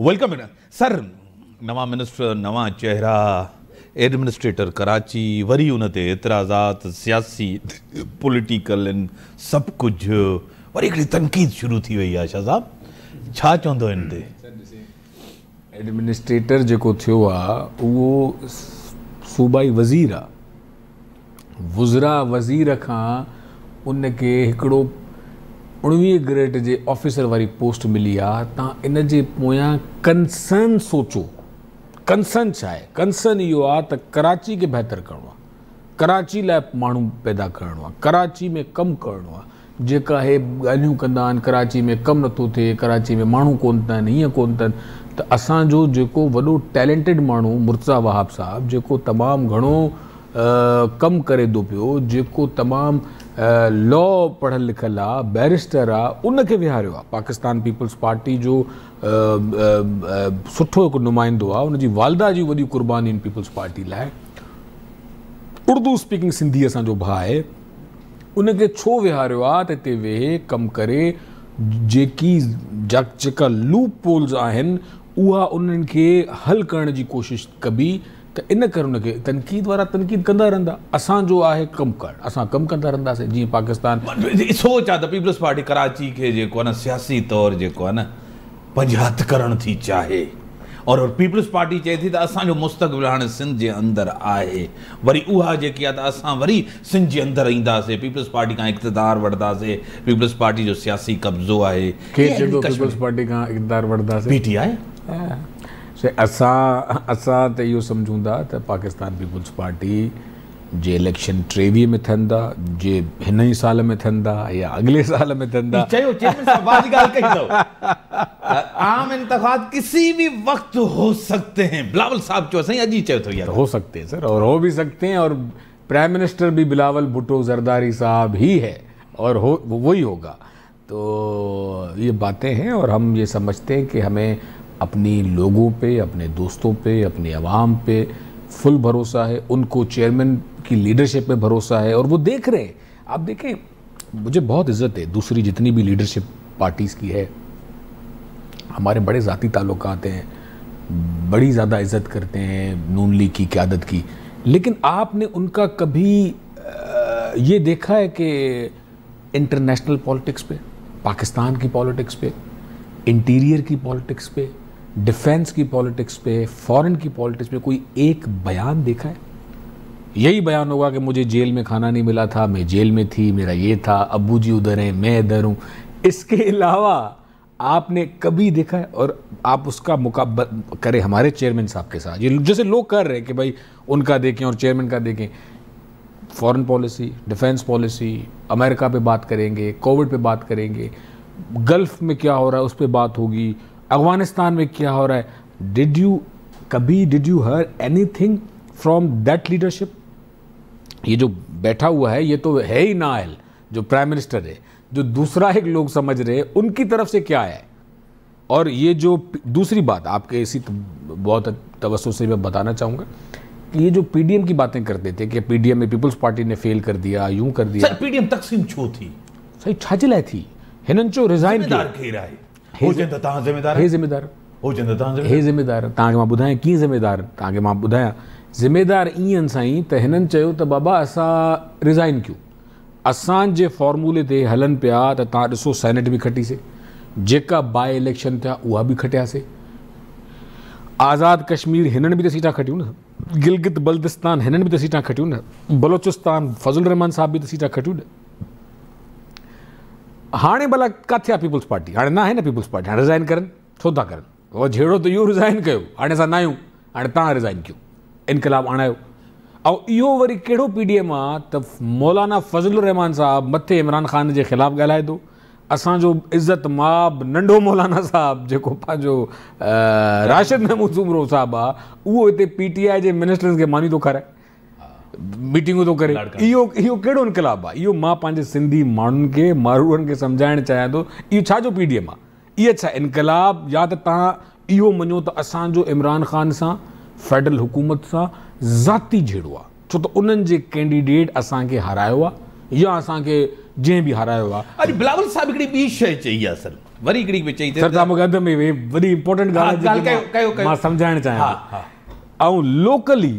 Welcome sir नवा minister नवा चेहरा एडमिनिस्ट्रेटर कराची वरी उन ते एतिराज़ात सियासी पॉलिटिकल आहिनि सभु कुझु वरी तनक़ीद शुरू थी वई आहे शाह साहिबु छा चवंदो हिन एडमिनिस्ट्रेटर जेको थियो आहे सूबाई वज़ीर आहे वुज़रा वज़ीर का उनके उणिवीह ग्रेड जे ऑफिसर वारी पोस्ट मिली आहे तव्हां इन जे पोयां कंसर्न सोचो कंसर्न छा आहे कंसर्न इहो आहे त कराची खे बहितरु करिणो आहे कराची लाइ माण्हू पैदा करिणो आहे कराची में कमु करिणो आहे जेका हीअ ॻाल्हियूं कंदा आहिनि कराची में कमु नथो थिए कराची में माण्हू कोन्ह अथनि हीअं कोन्ह अथनि त असांजो जेको वॾो टेलेंटिड माण्हू मुर्ज़ा वहााब साहबु जेको तमामु घणो कमु करे थो लॉ पढ़ियल लिखियल आहे बैरिस्टर आहे उनखे विहारियो आहे पाकिस्तान पीपल्स पार्टी जो सुठो हिकु नुमाइंदो आहे उनजी वालदा जी वॾियूं क़ुर्बानी आहिनि पीपल्स पार्टी लाइ उर्दू स्पीकिंग सिंधी असांजो भाउ आहे उनखे छो विहारियो आहे त हिते वेहे कमु करे जेकी जा जेका लूप पोल्स आहिनि उहा उन्हनि खे हल करण जी कोशिशि कबी त इन करे हुनखे तनक़ीद वारा तनक़ीद कंदा रहंदा असांजो आहे कमु करणु असां कमु कंदा रहंदासीं जीअं पाकिस्तान सोच आहे पीपल्स पार्टी कराची के जेको आहे न सियासी तौरु जेको आहे न पंहिंजे हथु चाहे और पीपल्स पार्टी चे थी त असांजो मुस्तक़बिल हाणे सिंध के अंदर है वरी उहा जेकी वरी सिंध के अंदर ईंदासीं पीपल्स पार्टी का इक़्तदार वठंदासीं पीपल्स पार्टी जो सियासी कब्ज़ो है पीटीआई असा तो असां त तो पाकिस्तान पीपुल्स पार्टी जे इलेक्शन टेवी में थन जे इन ही साल में थन था या अगले साल में थन आम इंतखा किसी भी वक्त हो सकते हैं बिलावल साहब चयो सही अॼु ई हो सकते हैं सर और हो भी सकते हैं और प्राइम मिनिस्टर भी बिलावल भुट्टो जरदारी साहब ही है और हो वही होगा तो ये बातें हैं और हम ये समझते हैं कि हमें अपने लोगों पे अपने दोस्तों पे अपने आवाम पे फुल भरोसा है उनको चेयरमैन की लीडरशिप पे भरोसा है और वो देख रहे हैं आप देखें मुझे बहुत इज्जत है दूसरी जितनी भी लीडरशिप पार्टीज़ की है हमारे बड़े ज़ाती ताल्लुक हैं बड़ी ज़्यादा इज्जत करते हैं नून लीग की क्यादत की लेकिन आपने उनका कभी ये देखा है कि इंटरनेशनल पॉलिटिक्स पे पाकिस्तान की पॉलिटिक्स पे इंटीरियर की पॉलिटिक्स पे डिफेंस की पॉलिटिक्स पे फॉरेन की पॉलिटिक्स पे कोई एक बयान देखा है यही बयान होगा कि मुझे जेल में खाना नहीं मिला था मैं जेल में थी मेरा ये था अबू जी उधर हैं मैं इधर हूँ इसके अलावा आपने कभी देखा है और आप उसका मुकाबला करें हमारे चेयरमैन साहब के साथ ये जैसे लोग कर रहे हैं कि भाई उनका देखें और चेयरमैन का देखें foreign policy defence policy America पे बात करेंगे कोविड पे बात करेंगे गल्फ़ में क्या हो रहा है उस पर बात होगी अफगानिस्तान में क्या हो रहा है डिड यू कभी did you hear anything from that leadership ये जो बैठा हुआ है ये तो है ही नाइल जो प्राइम मिनिस्टर है जो दूसरा एक लोग समझ रहे हैं उनकी तरफ से क्या है और ये जो दूसरी बात आपके इसी तो बहुत तवसु से मैं बताना चाहूँगा कि ये जो पीडीएम की बातें करते थे कि पीडीएम में पीपल्स पार्टी ने फेल कर दिया यूं कर दिया सर पीडीएम तकसीम छो थी सही छाजिला थी हेनंचो रिजाइन किया हे ज़िमेदार तव्हांखे मां ॿुधायां कीअं ज़िमेदार तव्हांखे मां ॿुधायां ज़िमेदार ईअं आहिनि साईं त हिननि चयो त बाबा असां रिज़ाइन कयूं असांजे फॉर्मूले ते हलनि पिया त तव्हां ॾिसो सेनेट बि खटीसीं जेका बाए इलेक्शन थिया उहा बि खटियासीं आज़ाद कश्मीर हिननि बि त सीटां खटियूं न गिलगित बल्दी हिननि बि त सीटां खटियूं न बलोचिस्तान फज़ुल रहमान साहिब बि त सीटां खटियूं न हाणे भला किथे आहे पीपुल्स पार्टी हाणे न आहे न पीपुल्स पार्टी हाणे रिज़ाइन करनि छो था करनि उहो जहिड़ो त इहो रिज़ाइन कयो हाणे असां न आहियूं हाणे तव्हां रिज़ाइन कयो इनकलाब आणायो ऐं इहो वरी कहिड़ो पी डी एम आहे त मौलाना फज़ल रहमान साहबु मथे इमरान ख़ान जे ख़िलाफ़ु ॻाल्हाए थो असांजो इज़त माब नंढो मौलाना साहिबु जेको पंहिंजो राशिद महमूद सूमरो साहिबु आहे उहो हिते पी टी आई जे मिनिस्टर्स खे मानी थो खाराए मीटिंगूं थो करे इहो इहो कहिड़ो इनकलाब आहे इहो मां पंहिंजे सिंधी माण्हुनि खे मारूड़नि खे सम्झाइणु चाहियां थो इहो छा जो पी डी एम आहे इहो छा इंक़ाब या त तव्हां इहो मञो त असांजो इमरान ख़ान सां फेडरल हुकूमत सां ज़ाती जहिड़ो आहे छो त उन्हनि जे कैंडिडेट असांखे हारायो आहे या असांखे जंहिं बि हारायो आहे बिलावल साहिबु हिकिड़ी हिकिड़ी ॿी शइ चई चई आहे वरी सर तव्हां मूंखे अध में वॾी इंपोर्टेंट ॻाल्हि मां सम्झाइणु चाहियां ऐं लोकली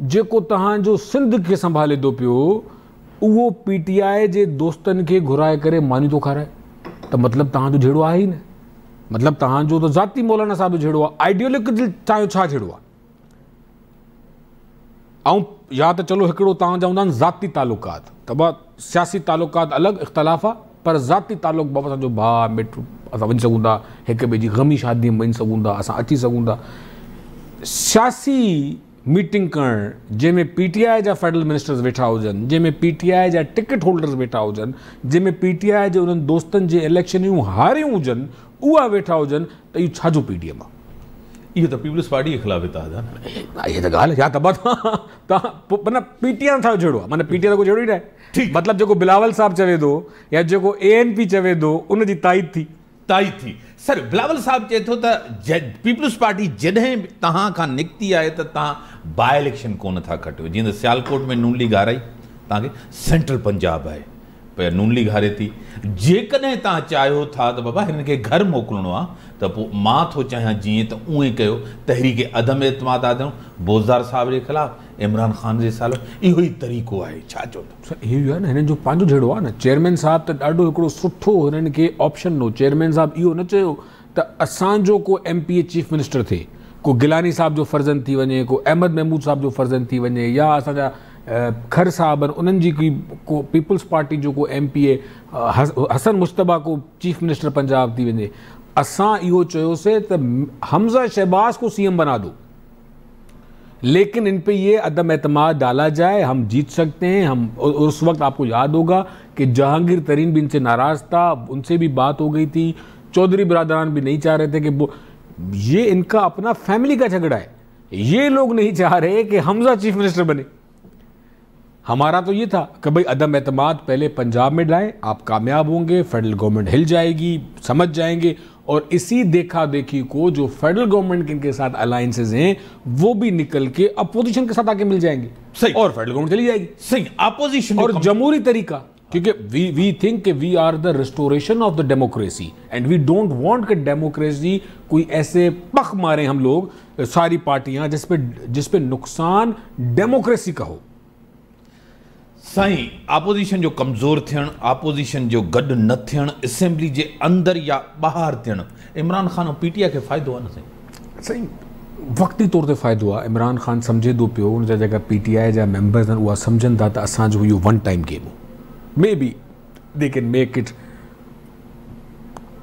जेको तव्हांजो सिंध के संभाले तो पियो उहो पीटीआई के दोस्त के घुरा कर घुराए करे मानी थो तो खाराए तो मतलब तव्हांजो जेड़ो है ही न मतलब तव्हांजो तो ज़ाती मौलाना साहब जेड़ो आहे आइडियोलिकल या तो चलो हिकिड़ो तव्हां जा हूंदा आहिनि ज़ाती तालुकात त सियासी तालुकात अलॻि इख़्तिलाफ़ आहे पर ज़ाती तालुक बाबा असांजो भाउ मिट असां वञी सघूं था हिक ॿिए ग़मी शादी में वञी सघूं था अची सघूं सियासी मीटिंग करणु जैमें पी टी आई जा फेडरल मिनिस्टर्स वेठा हुजनि जैमें पी टी आई जा टिकट होल्डर्स वेठा हुजनि जैमें पी टी आई जे उन्हनि दोस्तनि जे इलेक्शनियूं हारियूं हुजनि उहा वेठा हुजनि त इहो छाजो पी टी एम आहे इहो त पीपल्स पार्टी के खिलाफ इतिहाद आहे इहा त ॻाल्हि या त तव्हां तव्हां माना पीटीआर था जहिड़ो आहे माना पीटीआर को जहिड़ो ई न आहे मतिलबु जेको बिलावल साहब चवे दो या जो ए एन पी चवे थो उनजी ताईद थी ताई थी सर बिलावल साहब चे तो पीपल्स पार्टी जॾहिं तव्हां का निकती आहे तो तव्हां बाय इलेक्शन कोन था खटियो जीअं सियालकोट में नून लीग हाराई तव्हांखे सेंट्रल पंजाब है नून लीग हारे थी जेकॾहिं तव्हां चाहियो था त बाबा खे घर मोकिलिणो आहे त पोइ मां थो चाहियां जीअं त उहे कयो तहरीके अदम ऐत मां था ॾियूं बोज़दार साहिब जे ख़िलाफ़ु इमरान ख़ान जे साल इहो ई तरीक़ो आहे छा चओ इहो आहे न हिननि जो पंहिंजो जहिड़ो आहे न चेयरमैन साहिबु त ॾाढो हिकिड़ो सुठो हिननि खे ऑप्शन ॾिनो चेयरमैन साहिबु इहो न चयो त असांजो को M P A chief minister थिए को गिलानी साहिब जो फ़र्ज़नि थी वञे को अहमद महमूद साहिब जो फर्ज़नि थी वञे या असांजा खर साहब उन उन्हनि जी को पीपल्स पार्टी जो को M P A Hasan Mushtaba को चीफ मिनिस्टर पंजाब थी वे असा इो चयोसीं त हमज़ा शहबाज़ को सी एम बना दो लेकिन इन पे ये अदम अतमाद डाला जाए हम जीत सकते हैं हम उस वक्त आपको याद होगा कि जहांगीर तरीन भी इनसे नाराज़ था उनसे भी बात हो गई थी चौधरी बरदरान भी नहीं चाह रहे थे कि वो ये इनका अपना फैमिली का झगड़ा है ये लोग नहीं चाह रहे कि हमजा चीफ मिनिस्टर बने हमारा तो ये था कि भाई अदम एतम पहले पंजाब में डाएँ आप कामयाब होंगे फेडरल गवर्नमेंट हिल जाएगी समझ जाएंगे और इसी देखा देखी को जो फेडरल गवर्नमेंट के इनके साथ अलायंसेज हैं वो भी निकल के अपोजिशन के साथ आके मिल जाएंगे सही और फेडरल गवर्नमेंट चली जाएगी सही अपोजिशन और जमहूरी तरीका क्योंकि we we think we are the restoration of the democracy and we don't want के डेमोक्रेसी कोई ऐसे पख मारे हम लोग सारी पार्टियां जिसपे जिसपे नुकसान डेमोक्रेसी का हो साई आपोज़िशन जो कमज़ोर थियण आपोज़िशन जो गड न थियण असेंबली जे अंदर या बाहर थियण इमरान ख़ान ऐं पीटीआई खे फ़ाइदो आहे न साईं साईं वक़्ती तौर ते फ़ाइदो आहे इमरान ख़ान सम्झे थो पियो हुन जा जेका पीटीआई जा मेंबर्स आहिनि उहा सम्झनि था त असांजो इहो वन टाइम गेम हो maybe they can make it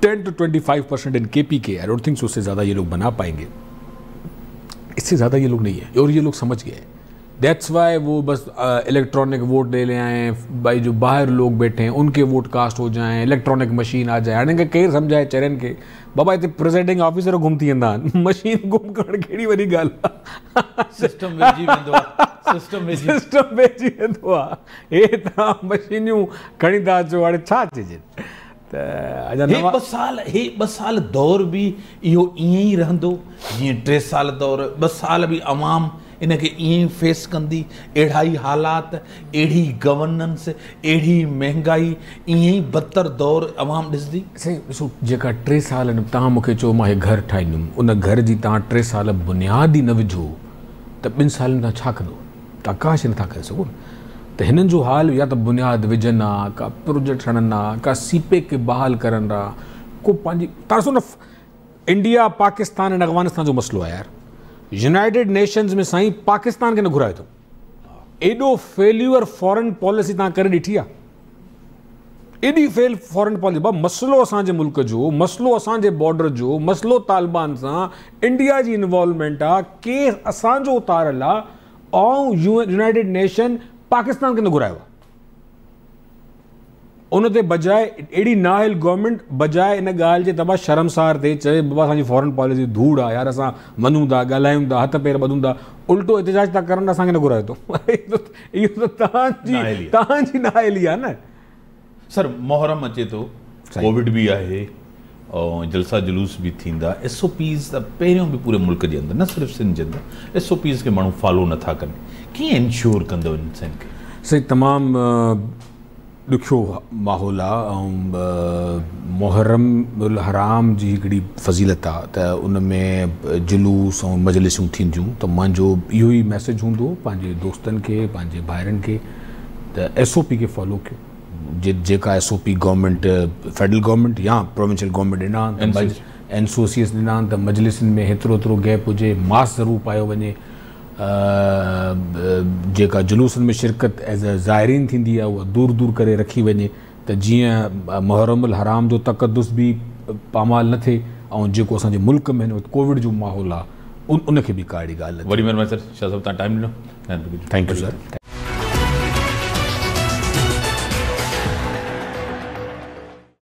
ten to twenty five percent in K P के आई डोंट थिंक उससे ज़्यादा ये लोग बना पाएंगे इससे ज़्यादा ये लोग नहीं है और ये लोग समझ गए हैं दैट्स वाई वो बस इलेक्ट्रॉनिक वोट ले ले आए भाई जो बाहर लोग बैठे हैं उनके वोट कास्ट हो जाएं इलेक्ट्रॉनिक मशीन आ जाए हाँ केर समझाए चरनि के बाबा इतने प्रेज़ेंटिंग ऑफिसर गुम थी मशीन गुम करणु कहिड़ी वॾी ॻाल्हि आहे सिस्टम सिस्टम वेंदो था अचो छा त तो, हे साल हे साल दौर भी इहो ई रहंदो टे साल दौर ॿ साल भी आवाम इनखे फेस कंदी अहिड़ा ई हालात अहिड़ी गवर्नेंस अड़ी महंगाई ईअं ई बदतर दौर अवाम ॾिसंदी साईं टे साल तव्हां मूंखे चयो मां उन घर की तव्हां टे साल बुनियाद ही न विझो त ॿिनि सालनि तव्हां ना कर तव्हां तो इन जो हाल या तो बुनियाद विझनि हा का प्रोजेक्ट हणनि हा का सीपे खे बहाल करनि हा को पंहिंजी तव्हां इंडिया पाकिस्तान ऐं अफगानिस्तान जो मसइलो है यार यूनाइटेड नेशन्स में साईं पाकिस्तान खे न घुराए थो एॾो फेल्यूअर फॉरेन पॉलिसी तव्हां करे ॾिठी आहे एॾी फेल फॉरेन पॉलिसी भाउ मसलो असांजे मुल्क जो मसलो असांजे बॉडर जो मसलो तालिबान सां इंडिया जी इंवॉल्वमेंट आहे के असांजो उतारियल आहे ऐं यूनाइटेड नेशन पाकिस्तान खे न घुरायो आहे उनते बजाय अड़ी अहिड़ी गवर्नमेंट बजाय इन ॻाल्हि जे शर्मसार थे चए बबा असांजी फॉरेन पॉलिसी धूड़ आहे यार अस मञूं था हथ पेर ॿधूं उल्टो एतिजाज था करनि असांखे न घुराए थो तो। इहो त तव्हांजी तव्हांजी न सर मोहरम अचे तो कोविड भी है और जलसा जुलूस भी थींदा एस ओ पीज़ त पहिरियों पूरे मुल्क के अंदर न सिर्फ सिंध के अंदर एस ओ पीज़ खे माण्हू फॉलो ना कन कि इंश्योर कंदो इंसान खे सही ॾुखियो माहौल आहे ऐं मुहरम हराम जी हिकिड़ी फज़ीलत आहे जुलूस और मजलिसूं थींदियूं तो मुझे इहो ई मैसेज हों पंहिंजे दोस्तनि खे पंहिंजे भाइरनि एस ओ पी के फॉलो कयो जी S O P government federal government या प्रोविंशियल गवर्नमेंट ॾिना एन सो सी एस ॾिना मजलिस में हेतिरो गैप हुजे मास्क ज़रूरु पायो वञे जेका जुलूसनि में शिरकत एज़ अ ज़ाइरीन थींदी आहे उहा दूरि दूरि करे रखी वञे त जीअं मुहरमुल हराम जो तक़दुस बि पामाल न थिए ऐं जेको असांजे मुल्क में हिन कोविड जो माहौल आहे उन उनखे बि कारी ॻाल्हि महिरबानी सर तव्हां टाइम ॾिनो थैंक यू आहे थैंक्यू